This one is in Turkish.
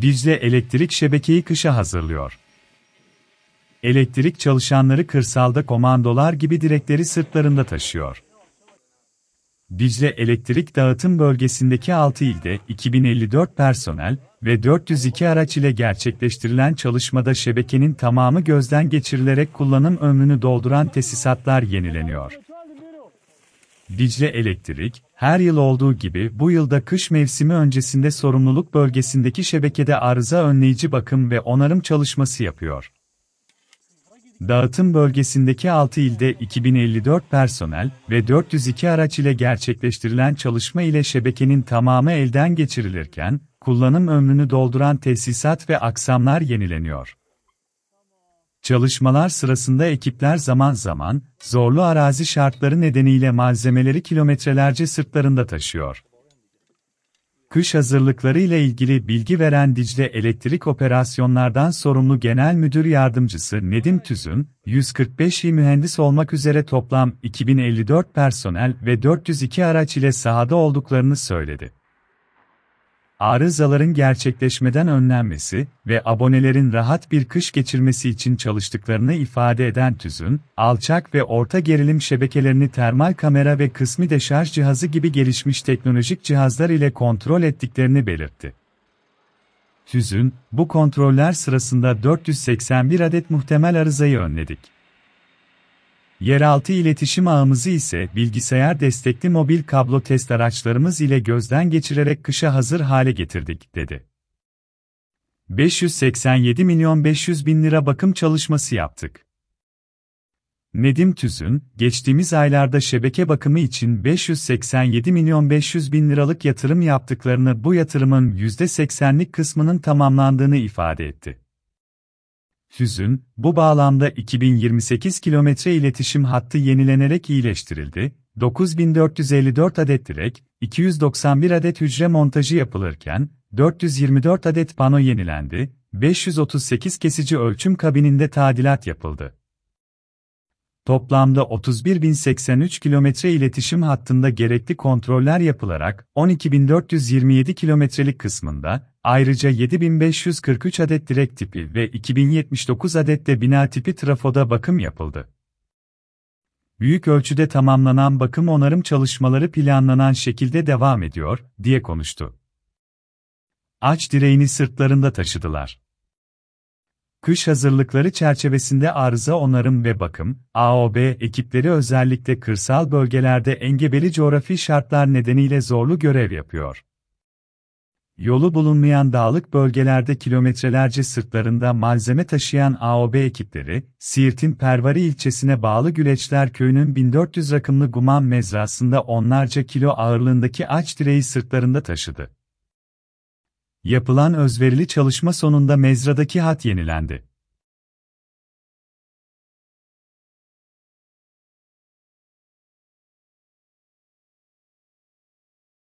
Dicle elektrik şebekeyi kışa hazırlıyor. Elektrik çalışanları kırsalda komandolar gibi direkleri sırtlarında taşıyor. Dicle Elektrik Dağıtım Bölgesi'ndeki 6 ilde 2054 personel ve 402 araç ile gerçekleştirilen çalışmada şebekenin tamamı gözden geçirilerek kullanım ömrünü dolduran tesisatlar yenileniyor. Dicle Elektrik, her yıl olduğu gibi bu yılda kış mevsimi öncesinde sorumluluk bölgesindeki şebekede arıza önleyici bakım ve onarım çalışması yapıyor. Dağıtım bölgesindeki 6 ilde 2054 personel ve 402 araç ile gerçekleştirilen çalışma ile şebekenin tamamı elden geçirilirken, kullanım ömrünü dolduran tesisat ve aksamlar yenileniyor. Çalışmalar sırasında ekipler zaman zaman, zorlu arazi şartları nedeniyle malzemeleri kilometrelerce sırtlarında taşıyor. Kış hazırlıkları ile ilgili bilgi veren Dicle Elektrik Operasyonlardan sorumlu Genel Müdür Yardımcısı Nedim Tüzün, 145 iyi mühendis olmak üzere toplam 2054 personel ve 402 araç ile sahada olduklarını söyledi arızaların gerçekleşmeden önlenmesi ve abonelerin rahat bir kış geçirmesi için çalıştıklarını ifade eden TÜZ'ün, alçak ve orta gerilim şebekelerini termal kamera ve kısmi deşarj cihazı gibi gelişmiş teknolojik cihazlar ile kontrol ettiklerini belirtti. TÜZ'ün, bu kontroller sırasında 481 adet muhtemel arızayı önledik. Yeraltı iletişim ağımızı ise bilgisayar destekli mobil kablo test araçlarımız ile gözden geçirerek kışa hazır hale getirdik, dedi. 587 milyon 500 bin lira bakım çalışması yaptık. Nedim Tüzün, geçtiğimiz aylarda şebeke bakımı için 587 milyon 500 bin liralık yatırım yaptıklarını bu yatırımın %80'lik kısmının tamamlandığını ifade etti. Hüzün, bu bağlamda 2028 kilometre iletişim hattı yenilenerek iyileştirildi, 9454 adet direk, 291 adet hücre montajı yapılırken, 424 adet pano yenilendi, 538 kesici ölçüm kabininde tadilat yapıldı toplamda 31.083 kilometre iletişim hattında gerekli kontroller yapılarak 12.427 kilometrelik kısmında ayrıca 7.543 adet direk tipi ve 2.079 adet de bina tipi trafoda bakım yapıldı. Büyük ölçüde tamamlanan bakım onarım çalışmaları planlanan şekilde devam ediyor, diye konuştu. Aç direğini sırtlarında taşıdılar. Kış hazırlıkları çerçevesinde arıza onarım ve bakım, AOB ekipleri özellikle kırsal bölgelerde engebeli coğrafi şartlar nedeniyle zorlu görev yapıyor. Yolu bulunmayan dağlık bölgelerde kilometrelerce sırtlarında malzeme taşıyan AOB ekipleri, Siirt'in Pervari ilçesine bağlı Güleçler köyünün 1400 rakımlı Guman mezrasında onlarca kilo ağırlığındaki aç direği sırtlarında taşıdı. Yapılan özverili çalışma sonunda mezradaki hat yenilendi.